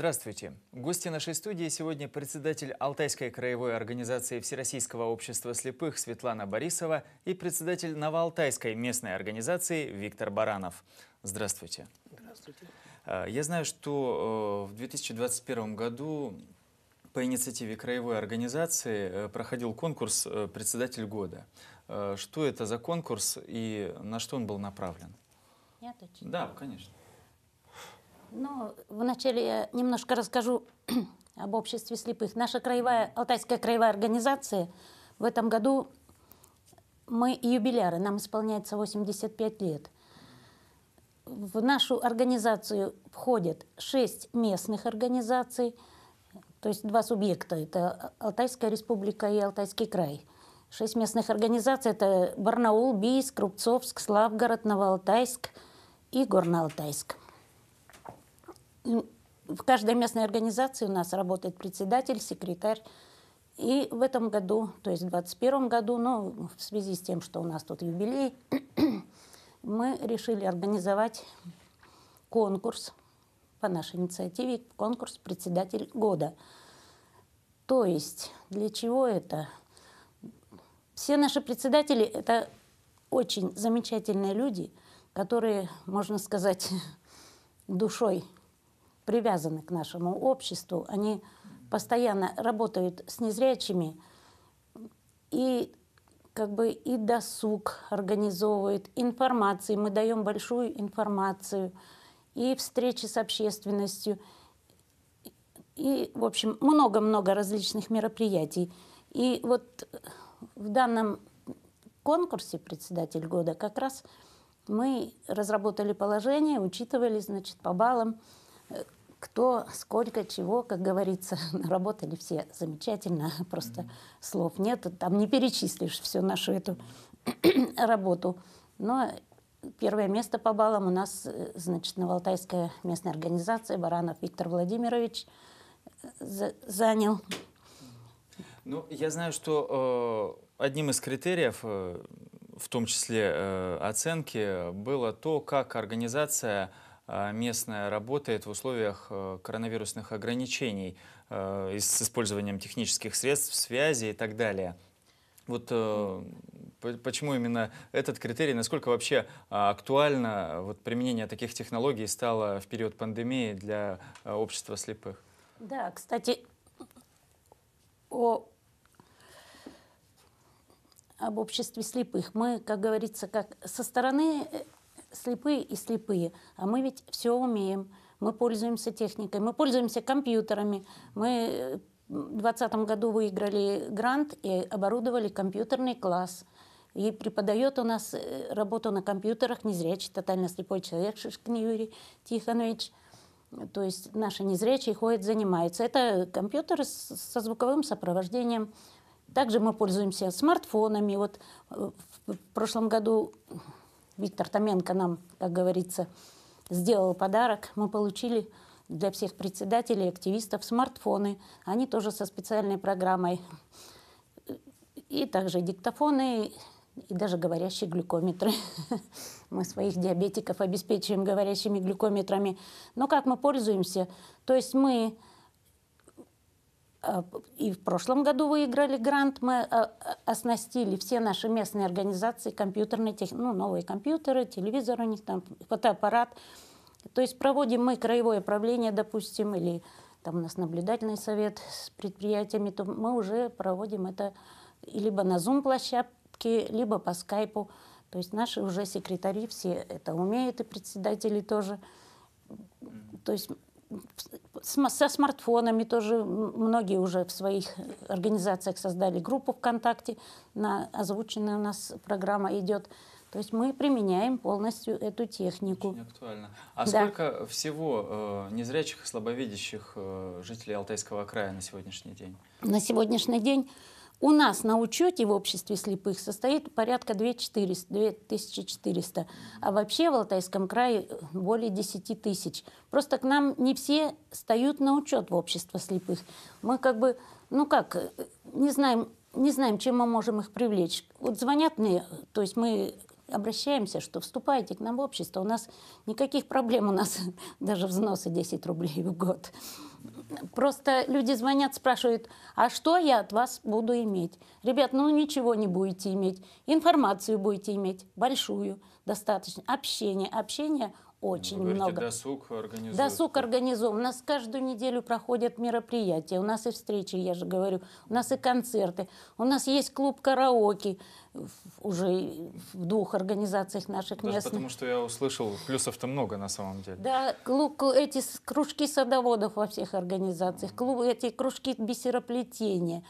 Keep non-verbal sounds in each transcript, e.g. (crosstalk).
Здравствуйте. Гости нашей студии сегодня председатель Алтайской краевой организации Всероссийского общества слепых Светлана Борисова и председатель Новоалтайской местной организации Виктор Баранов. Здравствуйте. Здравствуйте. А, я знаю, что э, в 2021 году по инициативе краевой организации э, проходил конкурс э, «Председатель года». А, что это за конкурс и на что он был направлен? Я точно. Да, конечно. Ну, вначале я немножко расскажу (clears throat) об обществе слепых. Наша краевая, Алтайская краевая организация в этом году мы юбиляры, нам исполняется 85 лет. В нашу организацию входят шесть местных организаций, то есть два субъекта, это Алтайская республика и Алтайский край. Шесть местных организаций – это Барнаул, Бийск, Рубцовск, Славгород, Новоалтайск и Горноалтайск в каждой местной организации у нас работает председатель, секретарь. И в этом году, то есть в 2021 году, ну, в связи с тем, что у нас тут юбилей, (clears throat) мы решили организовать конкурс по нашей инициативе, конкурс «Председатель года». То есть для чего это? Все наши председатели – это очень замечательные люди, которые, можно сказать, (laughs) душой привязаны к нашему обществу, они постоянно работают с незрячими и как бы и досуг организовывают, информации, мы даем большую информацию, и встречи с общественностью, и, в общем, много-много различных мероприятий. И вот в данном конкурсе «Председатель года» как раз мы разработали положение, учитывали, значит, по баллам, кто, сколько, чего, как говорится, (laughs) работали все замечательно, (laughs) просто mm-hmm. слов нет, там не перечислишь всю нашу эту (clears throat) работу. Но первое место по баллам у нас, э, значит, Новолтайская местная организация, Баранов Виктор Владимирович э, занял. Ну, я знаю, что э, одним из критериев, э, в том числе э, оценки, было то, как организация Э, местная работает в условиях э, коронавирусных ограничений э, с использованием технических средств, связи и так далее. Вот почему именно этот критерий, насколько вообще актуально вот, применение таких технологий стало в период пандемии для общества слепых? Да, кстати, о, об обществе слепых мы, как говорится, как со стороны слепые и слепые, а мы ведь все умеем. Мы пользуемся техникой, мы пользуемся компьютерами. Мы в 2020 году выиграли грант и оборудовали компьютерный класс. И преподает у нас э, работу на компьютерах незрячий, тотально слепой человек Шишкин Юрий Тихонович. То есть наши незрячие ходят, занимаются. Это компьютеры со звуковым сопровождением. Также мы пользуемся смартфонами. Вот э, в прошлом году Виктор Томенко нам, как говорится, сделал подарок. Мы получили для всех председателей и активистов смартфоны. Они тоже со специальной программой. И также диктофоны, и даже говорящие глюкометры. (laughs) Мы своих диабетиков обеспечиваем говорящими глюкометрами. Но как мы пользуемся? То есть мы а, и в прошлом году выиграли грант, мы а, а, оснастили все наши местные организации компьютерные, тех, ну, новые компьютеры, телевизор у них там, фотоаппарат. То есть проводим мы краевое управление, допустим, или там у нас наблюдательный совет с предприятиями, то мы уже проводим это либо на Zoom-площадке, либо по скайпу. То есть наши уже секретари все это умеют, и председатели тоже. То есть со смартфонами тоже многие уже в своих организациях создали группу ВКонтакте, на, озвученная у нас программа идет. То есть мы применяем полностью эту технику. Очень актуально. А да. сколько всего э, незрячих и слабовидящих э, жителей Алтайского края на сегодняшний день? На сегодняшний день у нас на учете в обществе слепых состоит порядка 2400, а вообще в Алтайском крае э, более 10 тысяч. Просто к нам не все стают на учет в общество слепых. Мы как бы, ну как, э, не знаем, не знаем, чем мы можем их привлечь. Вот звонят мне, то есть мы обращаемся, что вступайте к нам в общество. У нас никаких проблем, у нас (laughs) даже взносы 10 рублей в год. Просто люди звонят, спрашивают, а что я от вас буду иметь? Ребят, ну ничего не будете иметь. Информацию будете иметь, большую, достаточно. Общение, общение очень Вы говорите, много. Досуг организован. Досуг организован. У нас каждую неделю проходят мероприятия. У нас и встречи, я же говорю. У нас и концерты. У нас есть клуб караоке уже в двух организациях наших Даже местных. потому что я услышал, плюсов-то много на самом деле. Да, клуб, эти кружки садоводов во всех организациях, клуб, эти кружки бисероплетения.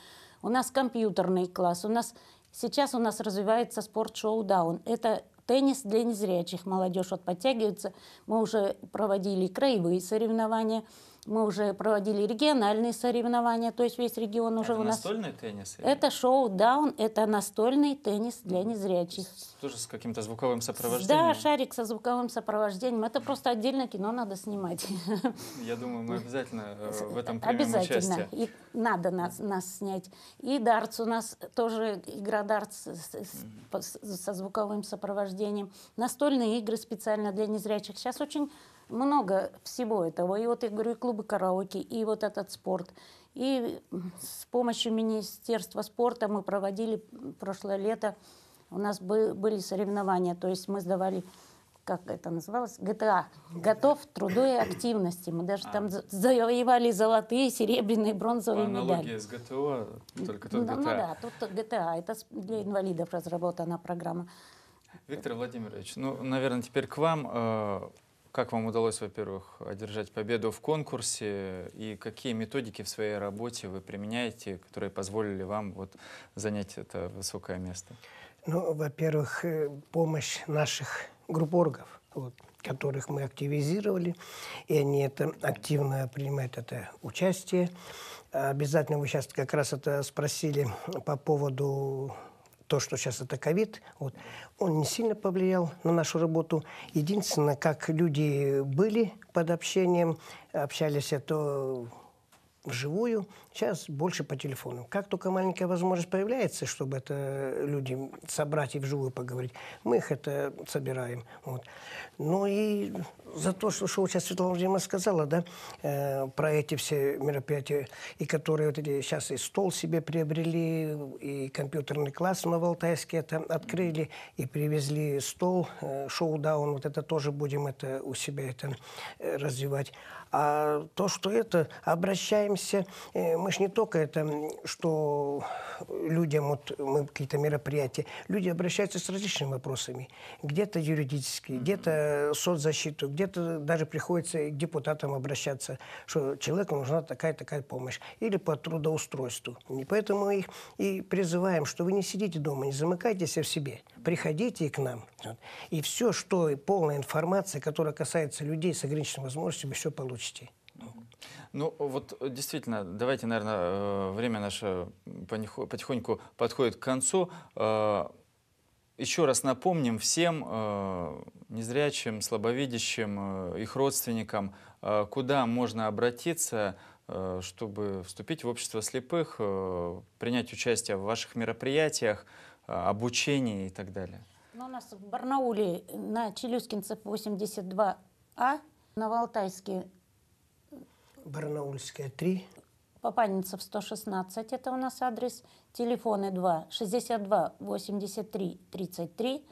У нас компьютерный класс, у нас сейчас у нас развивается спорт-шоу «Даун». Это теннис для незрячих, молодежь вот подтягивается. Мы уже проводили краевые соревнования, мы уже проводили региональные соревнования, то есть весь регион уже это у нас... настольный теннис? Или... Это шоу-даун, это настольный теннис для незрячих. Тоже с каким-то звуковым сопровождением? Да, шарик со звуковым сопровождением. Это просто отдельное кино надо снимать. (laughs) Я думаю, мы обязательно э, в этом примем обязательно. участие. И надо нас, нас снять. И дартс у нас тоже игра дартс со звуковым сопровождением. Настольные игры специально для незрячих. Сейчас очень много всего этого. И вот я говорю, и клубы караоке, и вот этот спорт. И с помощью Министерства спорта мы проводили прошлое лето, у нас были соревнования, то есть мы сдавали как это называлось, ГТА, готов к труду и активности. Мы даже а. там завоевали золотые, серебряные, бронзовые По медали. Аналогия с ГТО, только тут ну, GTA. А. Ну да, тут ГТА, это для инвалидов разработана программа. Виктор Владимирович, ну, наверное, теперь к вам. Э, как вам удалось, во-первых, одержать победу в конкурсе и какие методики в своей работе вы применяете, которые позволили вам вот занять это высокое место? Ну, во-первых, э, помощь наших группоргов, вот, которых мы активизировали, и они это активно принимают это участие. Обязательно вы сейчас как раз это спросили по поводу то, что сейчас это ковид, вот, он не сильно повлиял на нашу работу. Единственное, как люди были под общением, общались, это вживую, сейчас больше по телефону. Как только маленькая возможность появляется, чтобы это люди собрать и вживую поговорить, мы их это собираем. Вот. Ну и за то, что, что сейчас Светлана Владимировна сказала, да, э, про эти все мероприятия, и которые вот эти сейчас и стол себе приобрели, и компьютерный класс мы в Алтайске это открыли, и привезли стол, э, шоу-даун, вот это тоже будем это у себя это э, развивать. А то, что это, обращаем стараемся, э, мы же не только это, что людям, вот мы какие-то мероприятия, люди обращаются с различными вопросами. Где-то юридические, где-то соцзащиту, где-то даже приходится к депутатам обращаться, что человеку нужна такая-такая помощь. Или по трудоустройству. И поэтому их и призываем, что вы не сидите дома, не замыкайтесь в себе. Приходите к нам. И все, что полная информация, которая касается людей с ограниченными возможностями, вы все получите. Ну, вот э, действительно, давайте, наверное, э, время наше потихоньку подходит к концу. Э, Еще раз напомним всем незрячим, слабовидящим, их родственникам, куда можно обратиться, чтобы вступить в общество слепых, принять участие в ваших мероприятиях, обучении и так далее. Ну, у нас в Барнауле на Челюскинцев 82А, а, на Валтайске Барнаульская, 3. Папанинцев, 116, это у нас адрес. Телефоны 2, 62, 83, 33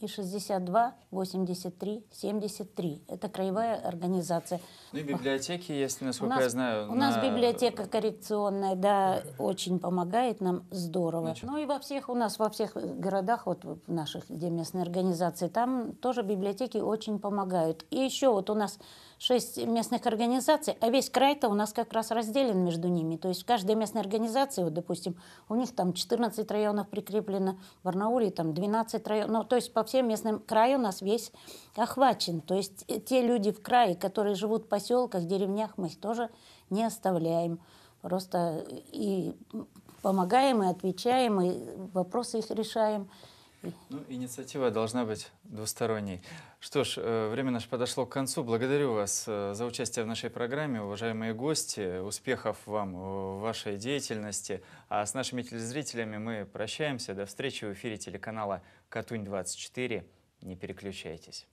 и 62, 83, 73. Это краевая организация. Ну и библиотеки, если, насколько нас, я знаю. У на... нас библиотека коррекционная, да, очень помогает нам, здорово. Значит. Ну и во всех, у нас во всех городах, вот в наших, где местные организации, там тоже библиотеки очень помогают. И еще вот у нас шесть местных организаций, а весь край-то у нас как раз разделен между ними. То есть в каждой местной организации, вот, допустим, у них там 14 районов прикреплено, в Арнауле, там 12 районов. Ну, то есть по всем местным краю у нас весь охвачен. То есть э, те люди в крае, которые живут в поселках, деревнях, мы их тоже не оставляем. Просто э, и помогаем, и отвечаем, и вопросы их решаем. Ну, инициатива должна быть двусторонней. Что ж, э, время наше подошло к концу. Благодарю вас э, за участие в нашей программе, уважаемые гости. Успехов вам в вашей деятельности. А с нашими телезрителями мы прощаемся. До встречи в эфире телеканала «Катунь-24». Не переключайтесь.